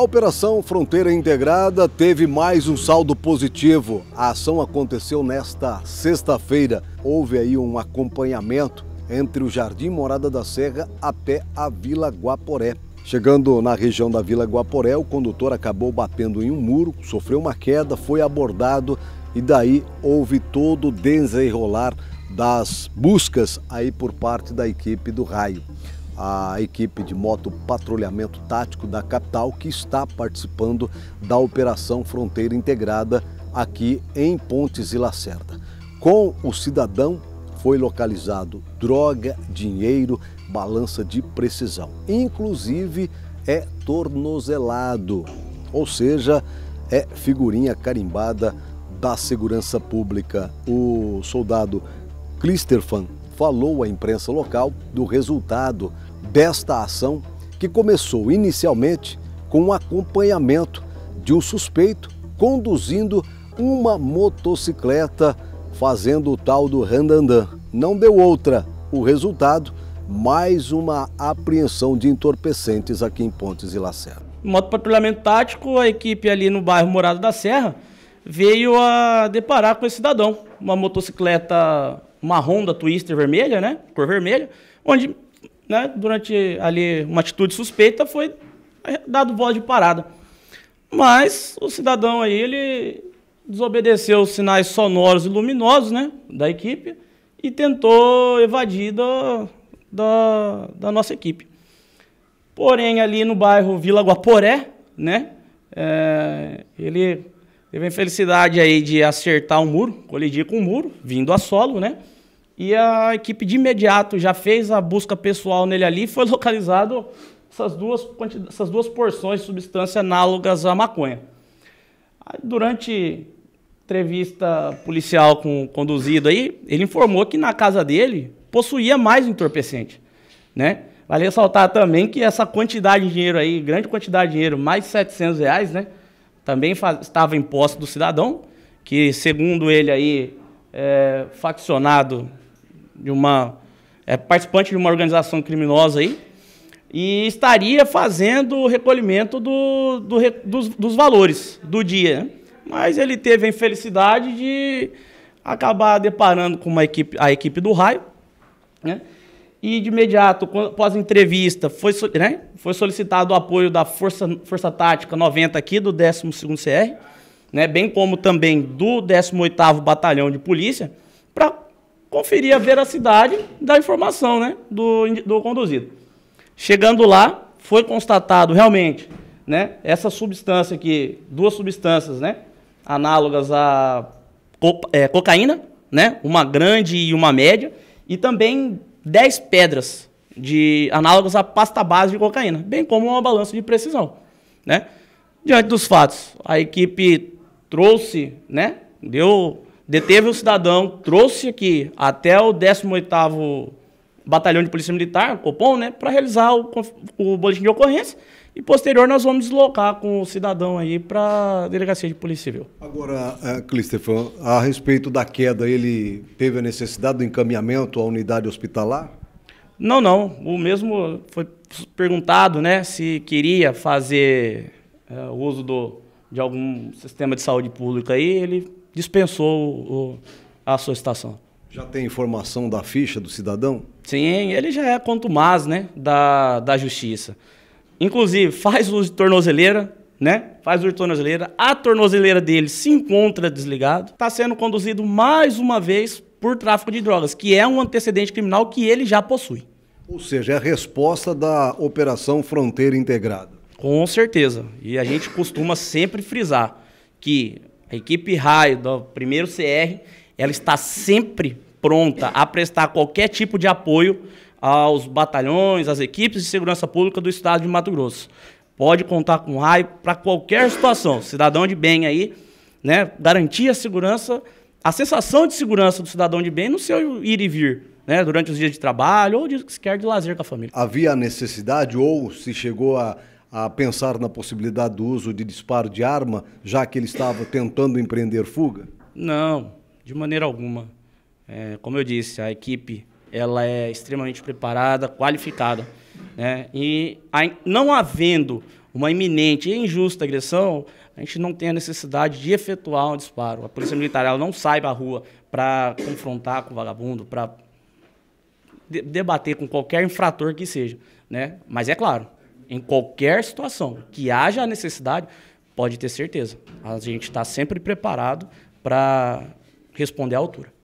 A Operação Fronteira Integrada teve mais um saldo positivo. A ação aconteceu nesta sexta-feira. Houve aí um acompanhamento entre o Jardim Morada da Serra até a Vila Guaporé. Chegando na região da Vila Guaporé, o condutor acabou batendo em um muro, sofreu uma queda, foi abordado e daí houve todo o desenrolar das buscas aí por parte da equipe do raio a equipe de moto patrulhamento tático da capital que está participando da Operação Fronteira Integrada aqui em Pontes e Lacerda. Com o cidadão foi localizado droga, dinheiro, balança de precisão. Inclusive é tornozelado, ou seja, é figurinha carimbada da segurança pública. O soldado Clisterfan falou à imprensa local do resultado desta ação, que começou inicialmente com o um acompanhamento de um suspeito conduzindo uma motocicleta fazendo o tal do randandã. Não deu outra. O resultado, mais uma apreensão de entorpecentes aqui em Pontes e Lacerda. Moto patrulhamento tático, a equipe ali no bairro Morada da Serra veio a deparar com esse cidadão, uma motocicleta, uma Honda Twister vermelha, né? Cor vermelha, onde né, durante ali uma atitude suspeita, foi dado voz de parada. Mas o cidadão aí, ele desobedeceu os sinais sonoros e luminosos né, da equipe e tentou evadir da, da, da nossa equipe. Porém, ali no bairro Vila Guaporé, né, é, ele teve a infelicidade aí de acertar um muro, colidir com um muro, vindo a solo, né? E a equipe de imediato já fez a busca pessoal nele ali e foi localizado essas duas, essas duas porções de substância análogas à maconha. Durante entrevista policial com conduzido aí, ele informou que na casa dele possuía mais entorpecente, né? Vale ressaltar também que essa quantidade de dinheiro aí, grande quantidade de dinheiro, mais de 700 reais, né? Também estava em posse do cidadão, que segundo ele aí, é, faccionado de uma é, participante de uma organização criminosa aí e estaria fazendo o recolhimento do, do dos, dos, valores do dia. Né? Mas ele teve a infelicidade de acabar deparando com uma equipe, a equipe do raio, né? E de imediato, após a entrevista, foi, né? foi solicitado o apoio da Força, Força Tática 90 aqui do 12º CR, né? bem como também do 18º Batalhão de Polícia, para conferir a veracidade da informação né, do, do conduzido. Chegando lá, foi constatado realmente né, essa substância aqui, duas substâncias né, análogas a co é, cocaína, né, uma grande e uma média, e também 10 pedras de análogas a pasta base de cocaína, bem como uma balança de precisão. Né? Diante dos fatos, a equipe trouxe, né, deu deteve o cidadão, trouxe aqui até o 18º Batalhão de Polícia Militar, Copom, né, para realizar o, o boletim de ocorrência. E posterior nós vamos deslocar com o cidadão aí para a delegacia de polícia civil. Agora, é, eh, Clistefan, a respeito da queda, ele teve a necessidade do encaminhamento à unidade hospitalar? Não, não. O mesmo foi perguntado, né, se queria fazer é, uso do, de algum sistema de saúde pública aí, ele dispensou o, a solicitação. Já tem informação da ficha do cidadão? Sim, ele já é contumaz né, da, da justiça. Inclusive, faz uso de tornozeleira, né? Faz uso de tornozeleira. A tornozeleira dele se encontra desligado. Está sendo conduzido mais uma vez por tráfico de drogas, que é um antecedente criminal que ele já possui. Ou seja, é a resposta da Operação Fronteira Integrada. Com certeza. E a gente costuma sempre frisar que a equipe raio do primeiro CR, ela está sempre pronta a prestar qualquer tipo de apoio aos batalhões, às equipes de segurança pública do estado de Mato Grosso. Pode contar com raio para qualquer situação. Cidadão de bem aí, né? Garantir a segurança, a sensação de segurança do cidadão de bem no seu ir e vir, né? Durante os dias de trabalho ou dias de lazer com a família. Havia necessidade ou se chegou a, a pensar na possibilidade do uso de disparo de arma, já que ele estava tentando empreender fuga? Não, de maneira alguma. É, como eu disse, a equipe ela é extremamente preparada, qualificada. Né? E não havendo uma iminente e injusta agressão, a gente não tem a necessidade de efetuar um disparo. A polícia militar ela não sai para a rua para confrontar com o vagabundo, para de debater com qualquer infrator que seja. Né? Mas é claro, em qualquer situação que haja necessidade, pode ter certeza. A gente está sempre preparado para responder à altura.